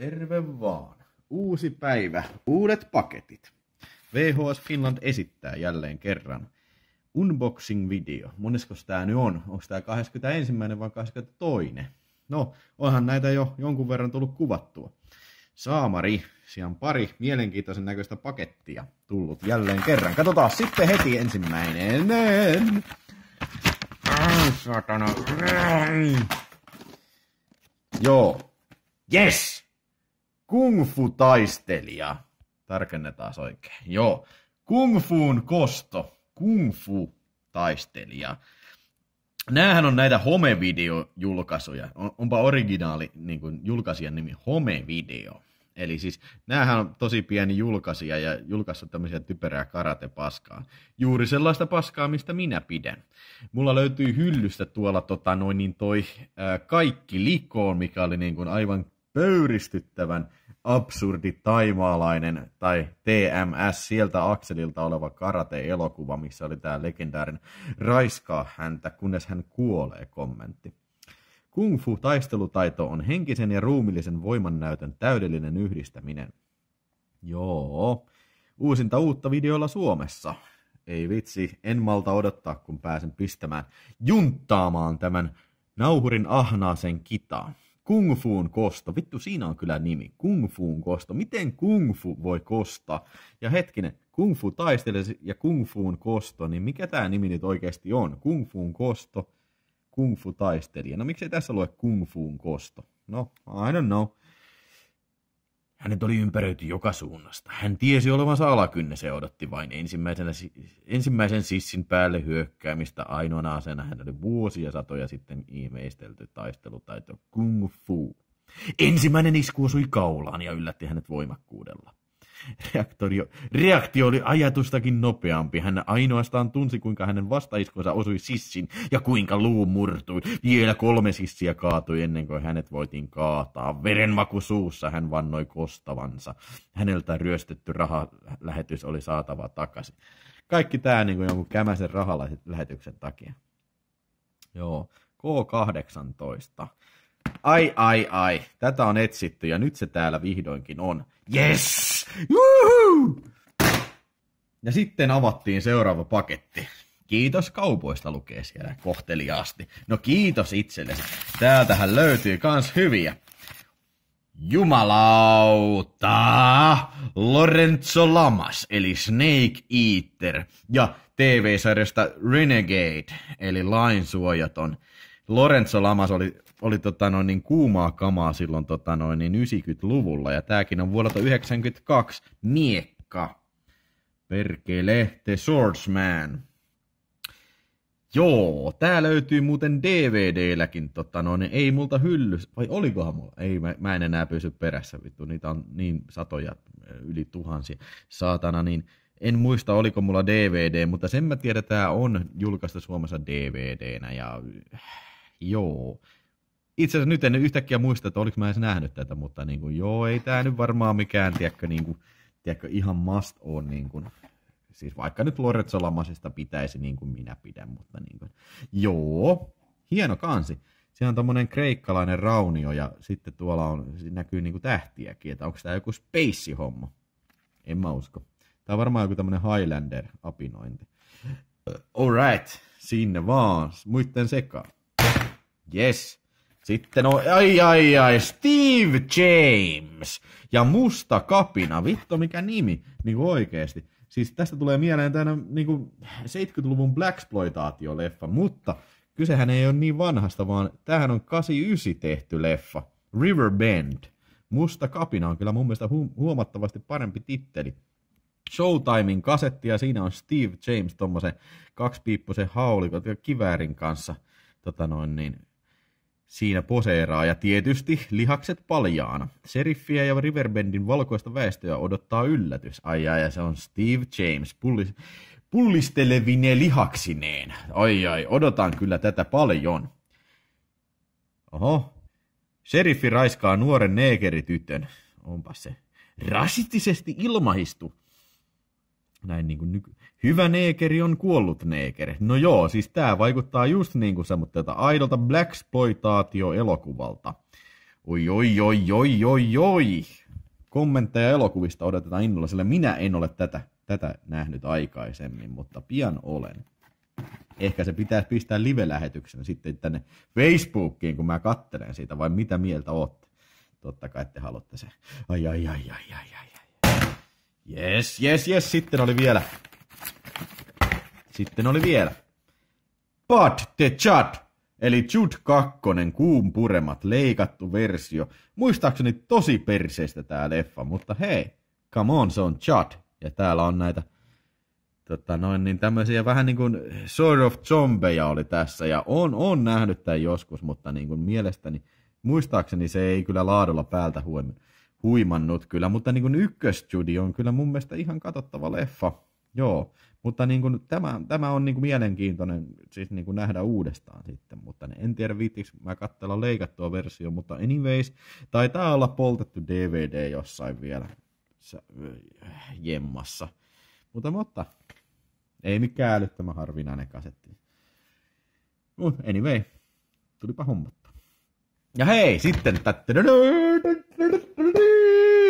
Terve vaan. Uusi päivä, uudet paketit. VHS Finland esittää jälleen kerran unboxing-video. Monesko tämä nyt on? Onko tämä 21. vai 22. No, onhan näitä jo jonkun verran tullut kuvattua. Saamari, siellä on pari mielenkiintoisen näköistä pakettia tullut jälleen kerran. Katsotaan sitten heti ensimmäinen. Ai, satana. Joo. Yes! kungfu-taistelija. Tarkennetaan oikein. Joo. Kungfuun kosto. Kungfu-taistelija. Nämähän on näitä homevideojulkaisuja. On, onpa originaali niin kuin, julkaisijan nimi homevideo. Eli siis näähän on tosi pieni julkaisija ja julkaissut tämmöisiä typerää karatepaskaa. Juuri sellaista paskaa, mistä minä pidän. Mulla löytyy hyllystä tuolla tota, noin niin toi ää, Kaikki likoon, mikä oli niin kuin aivan pöyristyttävän absurdi taimaalainen tai TMS sieltä akselilta oleva karate-elokuva, missä oli tämä legendaarinen raiskaa häntä, kunnes hän kuolee kommentti. Kung fu taistelutaito on henkisen ja ruumillisen voimannäytön täydellinen yhdistäminen. Joo. Uusinta uutta videolla Suomessa. Ei vitsi, en malta odottaa, kun pääsen pistämään junttaamaan tämän nauhurin ahnaaseen kitaan. Kung Fuun kosto. Vittu, siinä on kyllä nimi. Kung Fuun kosto. Miten Kung Fu voi kostaa? Ja hetkinen, Kung Fu taistelee ja Kung Fuun kosto, niin mikä tämä nimi nyt oikeasti on? Kung Fuun kosto, Kung Fu taistelija. No miksei tässä lue Kung Fuun kosto? No, I don't know. Hänet oli ympäröity joka suunnasta. Hän tiesi olevansa alakynne, se odotti vain ensimmäisenä, ensimmäisen sissin päälle hyökkäämistä. Ainoana asena hän oli vuosia satoja sitten ihmeistelty taistelutaito kung fu. Ensimmäinen isku osui kaulaan ja yllätti hänet voimakkuudella reaktori, reaktio oli ajatustakin nopeampi. Hän ainoastaan tunsi, kuinka hänen vastaiskonsa osui sissin ja kuinka luu murtui. Vielä kolme sissiä kaatui ennen kuin hänet voitiin kaataa. Verenmaku suussa hän vannoi kostavansa. Häneltä ryöstetty rahalähetys oli saatava takaisin. Kaikki tämä niin kuin jonkun kämäsen rahalähetyksen takia. Joo, K18. Ai, ai, ai. Tätä on etsitty ja nyt se täällä vihdoinkin on. Yes! Juhu! Ja sitten avattiin seuraava paketti. Kiitos kaupoista lukee siellä kohteliaasti. No kiitos itsellesi. Täältähän löytyy kans hyviä. Jumalauta! Lorenzo Lamas, eli Snake Eater, ja TV-sarjasta Renegade, eli lainsuojaton. Lorenzo Lamas oli, oli tota noin, niin kuumaa kamaa silloin tota noin, niin 90-luvulla, ja tämäkin on vuodelta 92 miekka. Perkele, The Swordsman. Joo, tää löytyy muuten dvd läkin tota noin, ei multa hylly, vai olikohan mulla? Ei, mä, mä en enää pysy perässä, vittu, niitä on niin satoja, yli tuhansia, saatana, niin en muista, oliko mulla DVD, mutta sen mä tiedän, tää on julkaista Suomessa DVDnä, ja joo. Itse asiassa nyt en yhtäkkiä muista, että oliko mä edes nähnyt tätä, mutta niin kuin, joo, ei tämä nyt varmaan mikään, tiedätkö, niin kuin, tiedätkö ihan must on. Niin kuin, siis vaikka nyt Lorenzo Lamasista pitäisi, niin kuin minä pidän, mutta niin kuin, joo, hieno kansi. Siinä on tämmöinen kreikkalainen raunio ja sitten tuolla on, näkyy niin kuin tähtiäkin, että onko tämä joku space-homma. En mä usko. Tämä on varmaan joku tämmöinen Highlander-apinointi. Alright, sinne vaan, muitten sekaan. Yes. Sitten on, ai ai ai, Steve James ja Musta Kapina. Vittu, mikä nimi, niin kuin oikeesti. Siis tästä tulee mieleen tämä niin 70-luvun blacksploitaatio leffa mutta kysehän ei ole niin vanhasta, vaan tämähän on 89 tehty leffa, River Bend. Musta Kapina on kyllä mun mielestä hu- huomattavasti parempi titteli. Showtimein kasetti ja siinä on Steve James tuommoisen kaksipiippuisen haulikot ja kiväärin kanssa tota noin, niin, Siinä poseeraa ja tietysti lihakset paljaana. Seriffiä ja Riverbendin valkoista väestöä odottaa yllätys. Ai ai, ja se on Steve James pullis, pullistelevine lihaksineen. Ai ai, odotan kyllä tätä paljon. Oho, seriffi raiskaa nuoren neekeritytön. Onpa se rasistisesti ilmahistu näin niin kuin nyky... Hyvä neekeri on kuollut neekeri. No joo, siis tämä vaikuttaa just niin kuin tätä aidolta blacksploitaatio elokuvalta Oi, oi, oi, oi, oi, oi. Kommentteja elokuvista odotetaan innolla, sillä minä en ole tätä, tätä nähnyt aikaisemmin, mutta pian olen. Ehkä se pitäisi pistää live-lähetyksenä sitten tänne Facebookiin, kun mä kattelen siitä, vai mitä mieltä oot? Totta kai te haluatte se. Ai, ai, ai, ai, ai. Jes, jes, jes, sitten oli vielä. Sitten oli vielä. But the chat, eli Chud 2, kuun puremat, leikattu versio. Muistaakseni tosi perseistä tää leffa, mutta hei, come on, se on chat. Ja täällä on näitä tota noin, niin tämmöisiä vähän niin kuin sort of zombeja oli tässä, ja on, on nähnyt tämän joskus, mutta niin kuin mielestäni, muistaakseni se ei kyllä laadulla päältä huomioon huimannut kyllä, mutta niin ykköstudi on kyllä mun mielestä ihan katsottava leffa. Joo, mutta niin kuin tämä, tämä on niin kuin mielenkiintoinen siis niin kuin nähdä uudestaan sitten, mutta en tiedä viittikö mä katsella leikattua versio, mutta anyways, taitaa olla poltettu DVD jossain vielä äh, jemmassa. Mutta, mutta ei mikään älyttömän harvinainen kasetti. Mut anyway, tulipa hommatta. Ja hei, sitten... Tättä,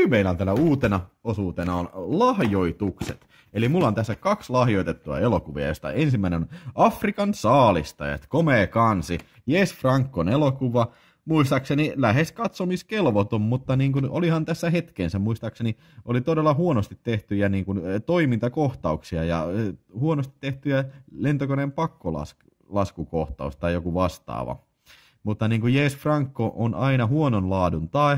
Meillä on täällä uutena osuutena on lahjoitukset. Eli mulla on tässä kaksi lahjoitettua elokuvia, josta ensimmäinen on Afrikan saalistajat, komea kansi, Jes Frankon elokuva, muistaakseni lähes katsomiskelvoton, mutta niin kuin olihan tässä hetkensä, muistaakseni oli todella huonosti tehtyjä niin kuin eh, toimintakohtauksia ja eh, huonosti tehtyjä lentokoneen pakkolaskukohtaus tai joku vastaava. Mutta niin kuin Jes Franco on aina huonon laadun tai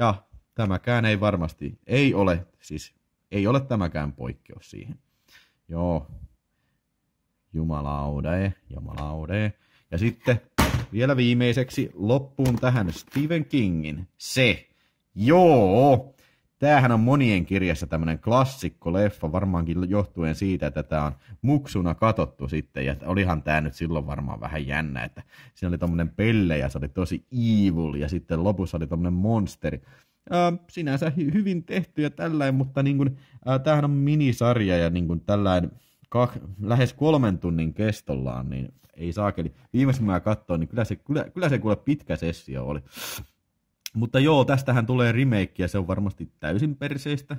ja tämäkään ei varmasti, ei ole, siis ei ole tämäkään poikkeus siihen. Joo, jumalaude, jumalaude. Ja sitten vielä viimeiseksi loppuun tähän Stephen Kingin se, joo, Tämähän on monien kirjassa tämmöinen klassikko leffa, varmaankin johtuen siitä, että tämä on muksuna katottu sitten, ja olihan tämä nyt silloin varmaan vähän jännä, että siinä oli tämmöinen pelle, ja se oli tosi evil, ja sitten lopussa oli tämmöinen monsteri. Äh, sinänsä hy- hyvin tehty ja tällainen, mutta niin kun äh, tämähän on minisarja, ja niin kun tällainen kah- lähes kolmen tunnin kestollaan, niin ei saakeli. Viimeisen mä katsoin, niin kyllä se, kyllä, kyllä se kuule pitkä sessio oli. Mutta joo, tästähän tulee remake ja se on varmasti täysin perseistä.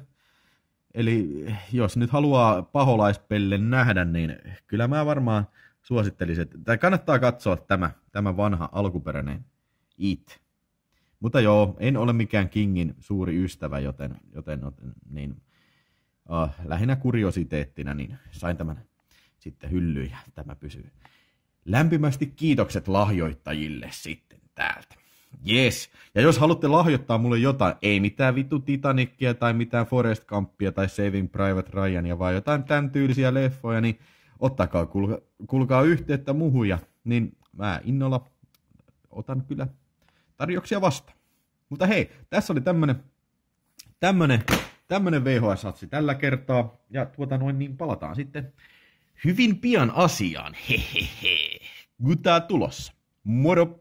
Eli jos nyt haluaa paholaispelle nähdä, niin kyllä mä varmaan suosittelisin, että tai kannattaa katsoa tämä, tämä vanha alkuperäinen It. Mutta joo, en ole mikään Kingin suuri ystävä, joten, joten niin, uh, lähinnä kuriositeettina niin sain tämän sitten hyllyyn ja tämä pysyy. Lämpimästi kiitokset lahjoittajille sitten. Yes. Ja jos haluatte lahjoittaa mulle jotain, ei mitään vittu Titanicia tai mitään Forest Gumpia tai Saving Private Ryania, vaan jotain tämän tyylisiä leffoja, niin ottakaa, kulka, kulkaa yhteyttä muhuja, niin mä innolla otan kyllä tarjouksia vasta. Mutta hei, tässä oli tämmönen, tämmönen, tämmönen VHS-satsi tällä kertaa, ja tuota noin niin palataan sitten hyvin pian asiaan. Hehehe. Gutaa tulossa. Moro!